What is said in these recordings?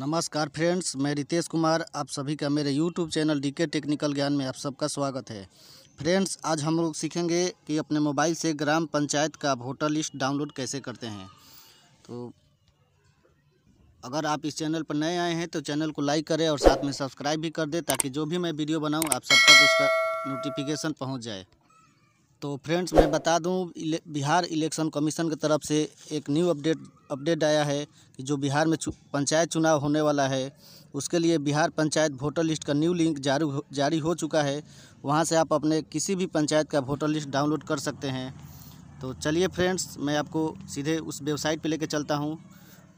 नमस्कार फ्रेंड्स मैं रितेश कुमार आप सभी का मेरे यूट्यूब चैनल डीके टेक्निकल ज्ञान में आप सबका स्वागत है फ्रेंड्स आज हम लोग सीखेंगे कि अपने मोबाइल से ग्राम पंचायत का वोटर लिस्ट डाउनलोड कैसे करते हैं तो अगर आप इस चैनल पर नए आए हैं तो चैनल को लाइक करें और साथ में सब्सक्राइब भी कर दें ताकि जो भी मैं वीडियो बनाऊँ आप सब तक उसका नोटिफिकेशन पहुँच जाए तो फ्रेंड्स मैं बता दूं बिहार इलेक्शन कमीशन की तरफ से एक न्यू अपडेट अपडेट आया है कि जो बिहार में चु, पंचायत चुनाव होने वाला है उसके लिए बिहार पंचायत वोटर लिस्ट का न्यू लिंक जारी हो, जारी हो चुका है वहां से आप अपने किसी भी पंचायत का वोटर लिस्ट डाउनलोड कर सकते हैं तो चलिए फ्रेंड्स मैं आपको सीधे उस वेबसाइट पर ले चलता हूँ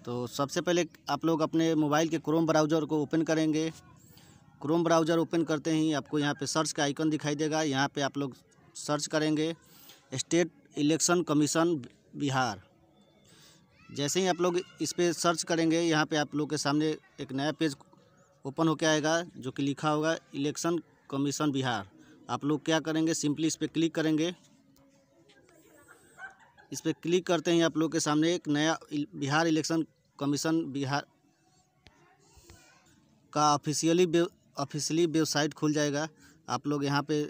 तो सबसे पहले आप लोग अपने मोबाइल के क्रोम ब्राउज़र को ओपन करेंगे क्रोम ब्राउज़र ओपन करते ही आपको यहाँ पे सर्च का आइकन दिखाई देगा यहाँ पे आप लोग सर्च करेंगे स्टेट इलेक्शन कमीशन बिहार जैसे ही आप लोग इस पर सर्च करेंगे यहाँ पे आप लोग के सामने एक नया पेज ओपन होकर आएगा जो कि लिखा होगा इलेक्शन कमीशन बिहार आप लोग क्या करेंगे सिंपली इस पर क्लिक करेंगे इस पर क्लिक करते ही आप लोग के सामने एक नया बिहार इलेक्शन कमीशन बिहार का ऑफिशियली ऑफिशियली वेबसाइट खुल जाएगा आप लोग यहाँ पे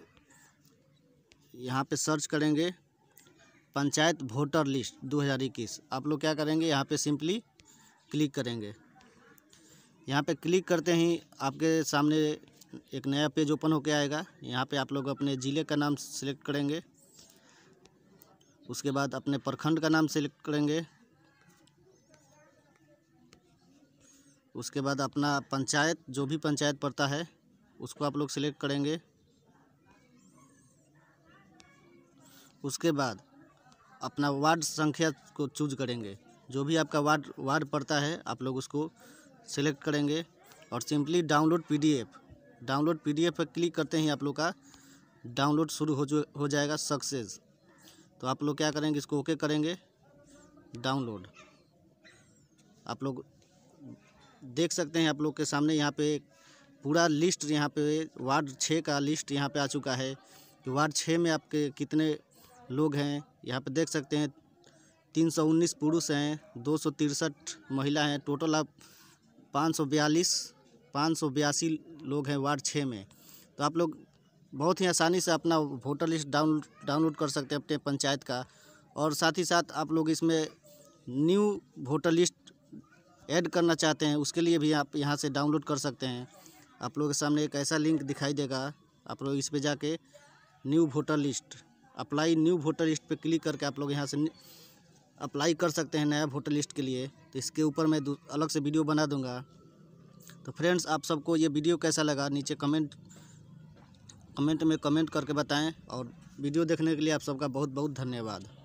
यहाँ पे सर्च करेंगे पंचायत वोटर लिस्ट 2021 आप लोग क्या करेंगे यहाँ पे सिंपली क्लिक करेंगे यहाँ पे क्लिक करते ही आपके सामने एक नया पेज ओपन होके आएगा यहाँ पे आप लोग अपने ज़िले का नाम सिलेक्ट करेंगे उसके बाद अपने प्रखंड का नाम सिलेक्ट करेंगे उसके बाद अपना पंचायत जो भी पंचायत पड़ता है उसको आप लोग सिलेक्ट करेंगे उसके बाद अपना वार्ड संख्या को चूज करेंगे जो भी आपका वार्ड वार्ड पड़ता है आप लोग उसको सिलेक्ट करेंगे और simply download PDF download PDF पर क्लिक करते ही आप लोग का डाउनलोड शुरू हो जो हो जाएगा सक्सेस तो आप लोग क्या करेंगे इसको ओके करेंगे डाउनलोड आप लोग देख सकते हैं आप लोग के सामने यहाँ पे पूरा लिस्ट यहाँ पे वार्ड छः का लिस्ट यहाँ पे आ चुका है कि वार्ड छः में आपके कितने लोग हैं यहाँ पर देख सकते हैं तीन सौ उन्नीस पुरुष हैं दो सौ तिरसठ महिला हैं टोटल आप पाँच सौ बयालीस पाँच सौ बयासी लोग हैं वार्ड छः में तो आप लोग बहुत ही आसानी से अपना वोटर लिस्ट डाउन डाउनलोड कर सकते हैं अपने पंचायत का और साथ ही साथ आप लोग इसमें न्यू वोटर लिस्ट ऐड करना चाहते हैं उसके लिए भी आप यहाँ से डाउनलोड कर सकते हैं आप लोगों के सामने एक ऐसा लिंक दिखाई देगा आप लोग इस पर जाके new voter list apply new voter list पे क्लिक करके आप लोग यहाँ से अप्लाई कर सकते हैं नया वोटर लिस्ट के लिए तो इसके ऊपर मैं अलग से वीडियो बना दूँगा तो फ्रेंड्स आप सबको ये वीडियो कैसा लगा नीचे कमेंट कमेंट में कमेंट करके बताएं और वीडियो देखने के लिए आप सबका बहुत बहुत धन्यवाद